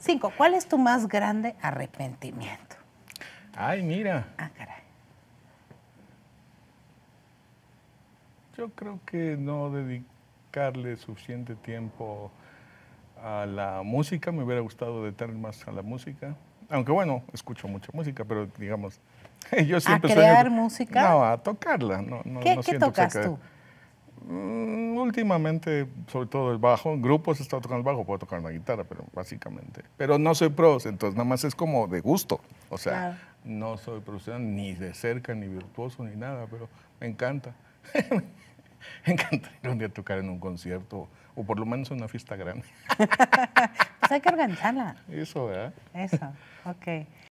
Cinco, ¿cuál es tu más grande arrepentimiento? Ay, mira. Ah, caray. Yo creo que no dedicarle suficiente tiempo a la música. Me hubiera gustado dedicar más a la música. Aunque bueno, escucho mucha música, pero digamos, yo siempre... ¿A crear música? No, a tocarla. ¿Qué, tocas tú? Mm, últimamente, sobre todo el bajo, en grupos he estado tocando el bajo, puedo tocar una guitarra, pero básicamente. Pero no soy pro, entonces nada más es como de gusto. O sea, no soy profesional ni de cerca, ni virtuoso, ni nada, pero me encanta. me encantaría un día tocar en un concierto o por lo menos en una fiesta grande. pues hay que organizarla. Eso, ¿verdad? Eso, ok.